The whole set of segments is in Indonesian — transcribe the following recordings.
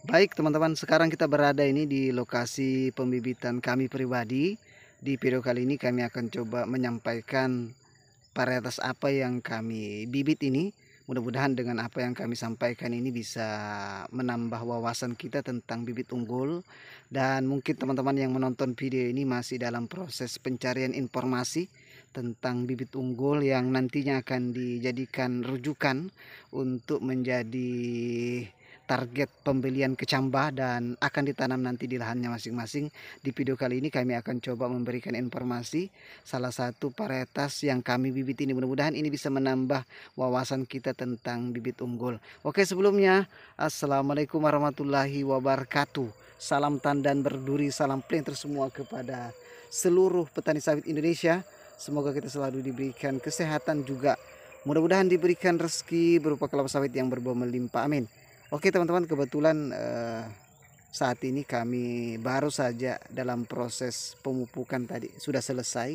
Baik teman-teman, sekarang kita berada ini di lokasi pembibitan kami pribadi. Di video kali ini kami akan coba menyampaikan varietas apa yang kami bibit ini. Mudah-mudahan dengan apa yang kami sampaikan ini bisa menambah wawasan kita tentang bibit unggul. Dan mungkin teman-teman yang menonton video ini masih dalam proses pencarian informasi tentang bibit unggul yang nantinya akan dijadikan rujukan untuk menjadi target pembelian kecambah dan akan ditanam nanti di lahannya masing-masing. Di video kali ini kami akan coba memberikan informasi salah satu varietas yang kami bibit ini. Mudah-mudahan ini bisa menambah wawasan kita tentang bibit unggul. Oke sebelumnya, Assalamualaikum warahmatullahi wabarakatuh. Salam tandan berduri, salam plinter tersemua kepada seluruh petani sawit Indonesia. Semoga kita selalu diberikan kesehatan juga. Mudah-mudahan diberikan rezeki berupa kelapa sawit yang berbuah melimpah. Amin. Oke teman-teman kebetulan eh, saat ini kami baru saja dalam proses pemupukan tadi sudah selesai.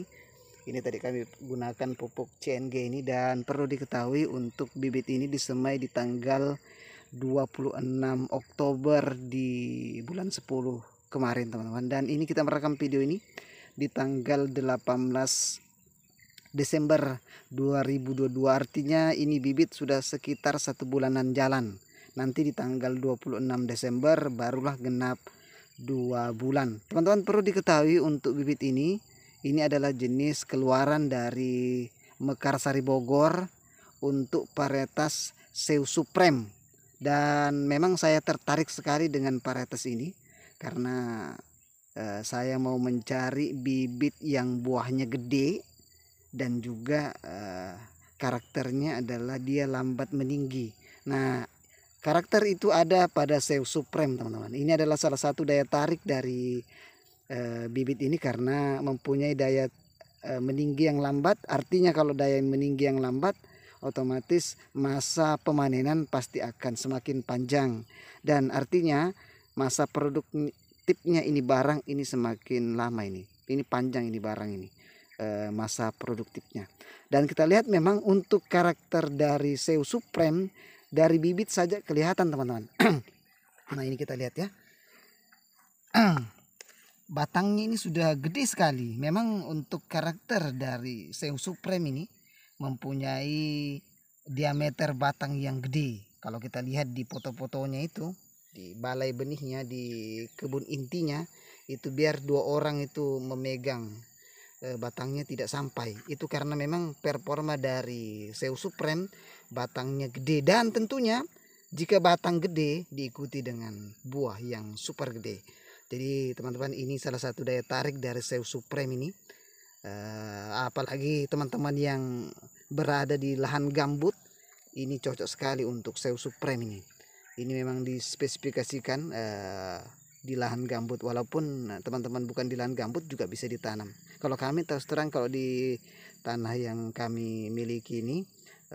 Ini tadi kami gunakan pupuk CNG ini dan perlu diketahui untuk bibit ini disemai di tanggal 26 Oktober di bulan 10 kemarin teman-teman dan ini kita merekam video ini di tanggal 18 Desember 2022 artinya ini bibit sudah sekitar satu bulanan jalan nanti di tanggal 26 Desember barulah genap dua bulan teman-teman perlu diketahui untuk bibit ini ini adalah jenis keluaran dari Mekarsari Bogor untuk varietas Seu Supreme dan memang saya tertarik sekali dengan varietas ini karena eh, saya mau mencari bibit yang buahnya gede dan juga eh, karakternya adalah dia lambat meninggi. Nah, Karakter itu ada pada seu Supreme, teman-teman. Ini adalah salah satu daya tarik dari e, bibit ini karena mempunyai daya e, meninggi yang lambat. Artinya kalau daya meninggi yang lambat, otomatis masa pemanenan pasti akan semakin panjang. Dan artinya masa produktifnya ini barang ini semakin lama ini. Ini panjang ini barang ini e, masa produktifnya. Dan kita lihat memang untuk karakter dari seu Supreme dari bibit saja kelihatan teman-teman. nah ini kita lihat ya. Batangnya ini sudah gede sekali. Memang untuk karakter dari Seu Supreme ini mempunyai diameter batang yang gede. Kalau kita lihat di foto-fotonya itu di balai benihnya di kebun intinya itu biar dua orang itu memegang eh, batangnya tidak sampai itu karena memang performa dari Seu Supreme batangnya gede dan tentunya jika batang gede diikuti dengan buah yang super gede. Jadi teman-teman ini salah satu daya tarik dari sew Supreme ini. Uh, apalagi teman-teman yang berada di lahan gambut ini cocok sekali untuk sew Supreme ini. Ini memang dispesifikasikan uh, di lahan gambut walaupun eh, teman-teman bukan di lahan gambut juga bisa ditanam. Kalau kami terus terang kalau di tanah yang kami miliki ini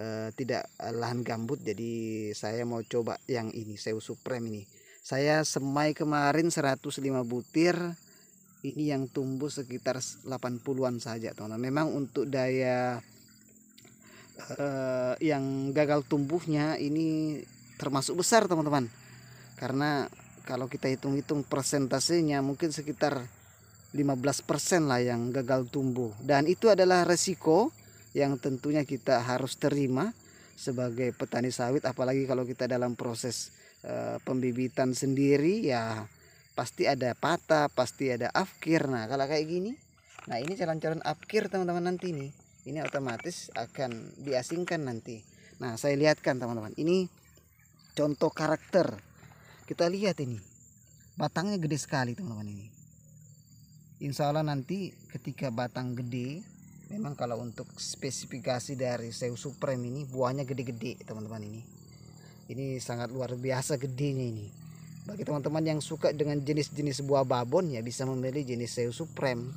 Eh, tidak eh, lahan gambut jadi saya mau coba yang ini sewu Supreme ini saya semai kemarin 105 butir ini yang tumbuh sekitar 80-an saja teman-teman memang untuk daya uh, yang gagal tumbuhnya ini termasuk besar teman-teman karena kalau kita hitung-hitung persentasenya mungkin sekitar 15% lah yang gagal tumbuh dan itu adalah resiko yang tentunya kita harus terima sebagai petani sawit apalagi kalau kita dalam proses uh, pembibitan sendiri ya pasti ada patah pasti ada afkir nah kalau kayak gini nah ini calon-calon afkir teman-teman nanti nih ini otomatis akan diasingkan nanti nah saya lihatkan teman-teman ini contoh karakter kita lihat ini batangnya gede sekali teman-teman ini insya Allah nanti ketika batang gede memang kalau untuk spesifikasi dari Seu Supreme ini buahnya gede-gede teman-teman ini ini sangat luar biasa gedenya ini bagi teman-teman yang suka dengan jenis-jenis buah babon ya bisa memilih jenis Seu Supreme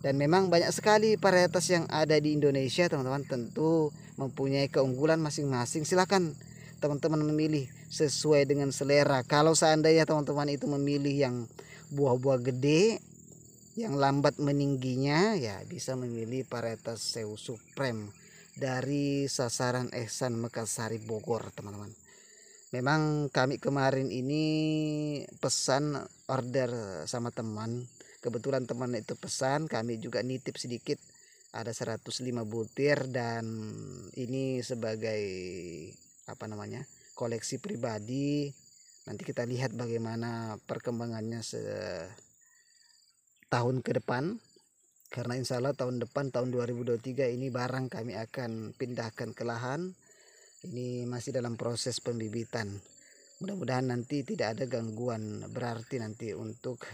dan memang banyak sekali varietas yang ada di Indonesia teman-teman tentu mempunyai keunggulan masing-masing silahkan teman-teman memilih sesuai dengan selera kalau seandainya teman-teman itu memilih yang buah-buah gede yang lambat meningginya ya bisa memilih varietas Seu Supreme dari sasaran Ehsan Mekarsari Bogor teman-teman memang kami kemarin ini pesan order sama teman kebetulan teman itu pesan kami juga nitip sedikit ada 105 butir dan ini sebagai apa namanya koleksi pribadi nanti kita lihat bagaimana perkembangannya se tahun ke depan karena insya Allah tahun depan tahun 2023 ini barang kami akan pindahkan ke lahan ini masih dalam proses pembibitan mudah-mudahan nanti tidak ada gangguan berarti nanti untuk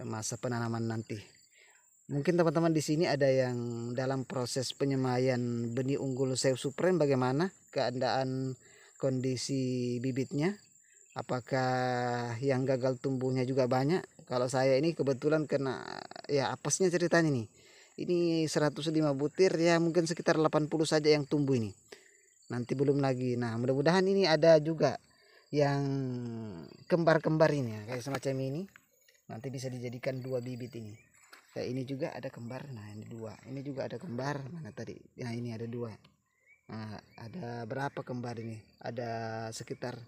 eh, masa penanaman nanti mungkin teman-teman di sini ada yang dalam proses penyemaian benih unggul sayap supreme bagaimana keadaan kondisi bibitnya apakah yang gagal tumbuhnya juga banyak kalau saya ini kebetulan kena ya apesnya ceritanya nih ini 105 butir ya mungkin sekitar 80 saja yang tumbuh ini nanti belum lagi nah mudah-mudahan ini ada juga yang kembar-kembar ini ya kayak semacam ini nanti bisa dijadikan dua bibit ini kayak ini juga ada kembar nah ini dua ini juga ada kembar mana tadi nah ini ada dua nah, ada berapa kembar ini ada sekitar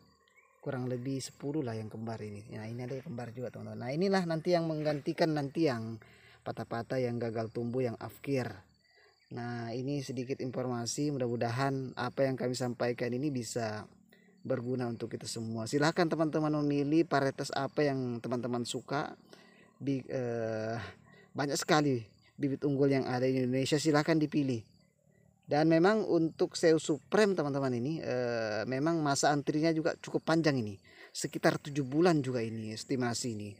kurang lebih 10 lah yang kembar ini nah ini ada yang kembar juga teman-teman nah inilah nanti yang menggantikan nanti yang patah-patah yang gagal tumbuh yang afkir nah ini sedikit informasi mudah-mudahan apa yang kami sampaikan ini bisa berguna untuk kita semua silahkan teman-teman memilih varietas apa yang teman-teman suka eh, banyak sekali bibit unggul yang ada di Indonesia silahkan dipilih dan memang untuk Seo Supreme teman-teman ini e, memang masa antrinya juga cukup panjang ini sekitar tujuh bulan juga ini estimasi ini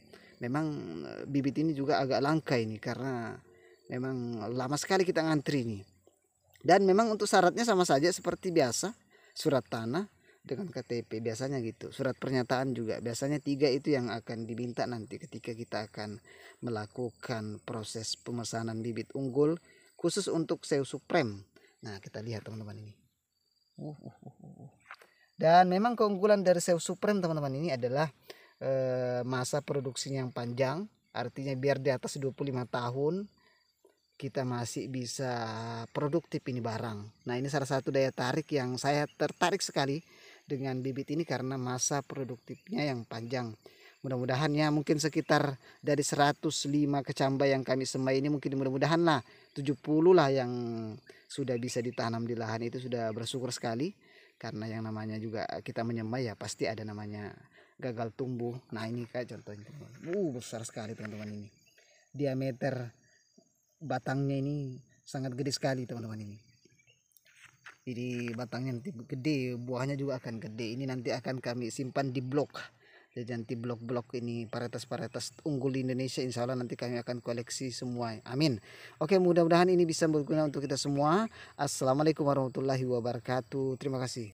memang eh, bibit ini juga agak langka ini karena memang lama sekali kita ngantri ini dan memang untuk syaratnya sama saja seperti biasa surat tanah dengan KTP biasanya gitu surat pernyataan juga biasanya tiga itu yang akan diminta nanti ketika kita akan melakukan proses pemesanan bibit unggul khusus untuk Seo Supreme Nah, kita lihat teman-teman ini. Uh, uh, uh, uh. uh. Dan memang keunggulan dari Seo Supreme teman-teman ini adalah eh, masa produksinya yang panjang. Artinya biar di atas 25 tahun kita masih bisa produktif ini barang. Nah ini salah satu daya tarik yang saya tertarik sekali dengan bibit ini karena masa produktifnya yang panjang mudah-mudahan ya mungkin sekitar dari 105 kecambah yang kami semai ini mungkin mudah-mudahan lah 70 lah yang sudah bisa ditanam di lahan itu sudah bersyukur sekali karena yang namanya juga kita menyemai ya pasti ada namanya gagal tumbuh nah ini kayak contohnya uh besar sekali teman-teman ini diameter batangnya ini sangat gede sekali teman-teman ini jadi batangnya nanti gede buahnya juga akan gede ini nanti akan kami simpan di blok jadi nanti blok-blok ini paritas-paritas unggul di Indonesia insya Allah nanti kami akan koleksi semua amin oke mudah-mudahan ini bisa berguna untuk kita semua assalamualaikum warahmatullahi wabarakatuh terima kasih